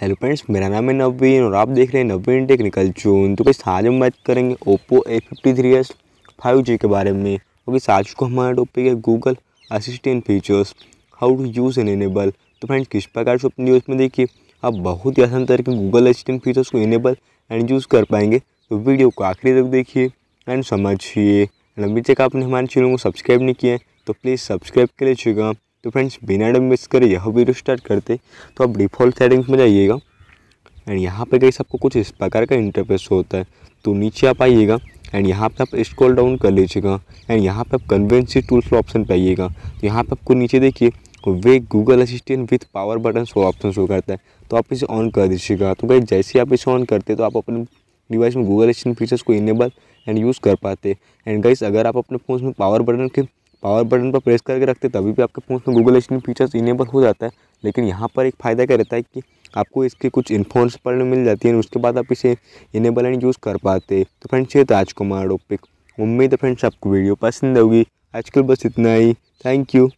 hello friends मेरा नाम है नवीन और आप देख रहे हैं नवीन टेक्निकल जोन तो कैसे आज हम बात करेंगे Oppo A fifty three S five G के बारे में और किस आज को हमारा टॉपिक है Google Assistant features how to use and enable तो फ्रेंड्स किस प्रकार से अपनी उसमें देखिए आप बहुत ही आसान तरीके गूगल असिस्टेंट फीचर्स को इनेबल एंड यूज़ कर पाएंगे तो वीडियो को आखिरी तक देखिए एंड समझिए एंड अभी तक आपने हमारे चैनल को सब्सक्राइब नहीं किया है तो प्लीज़ सब्सक्राइब कर लीजिएगा तो फ्रेंड्स बिना टाइम मिस करे यह वीडियो स्टार्ट करते तो आप डिफ़ॉल्ट सेटिंग्स में जाइएगा एंड यहाँ पे गई आपको कुछ इस प्रकार का इंटरफेस होता है तो नीचे आप आइएगा एंड यहाँ पे आप स्क्रॉल डाउन कर लीजिएगा एंड यहाँ पे आप कन्वेंसी टूल्स ऑप्शन पे आइएगा तो यहाँ पे आपको नीचे देखिए वे Google Assistant with power button show option show करता है तो आप इसे ऑन कर दीजिएगा तो भाई जैसे आप इसे ऑन करते तो आप अपने डिवाइस में गूगल असिस्टेंट फीचर्स को इनेबल एंड यूज़ कर पाते एंड गाइस अगर आप अपने फ़ोन में पावर बटन के पावर बटन पर प्रेस करके रखते तभी भी आपके फ़ोन में गूगल असिस्टेंट फीचर्स इनेबल हो जाता है लेकिन यहाँ पर एक फ़ायदा क्या रहता है कि आपको इसके कुछ इन्फोन्स पढ़ने मिल जाती है उसके बाद आप इसे इनेबल एंड यूज़ कर पाते तो फ्रेंड्स ये राजकुमार ओपिक उम्मीद है फ्रेंड्स आपको वीडियो पसंद होगी आजकल बस इतना ही थैंक यू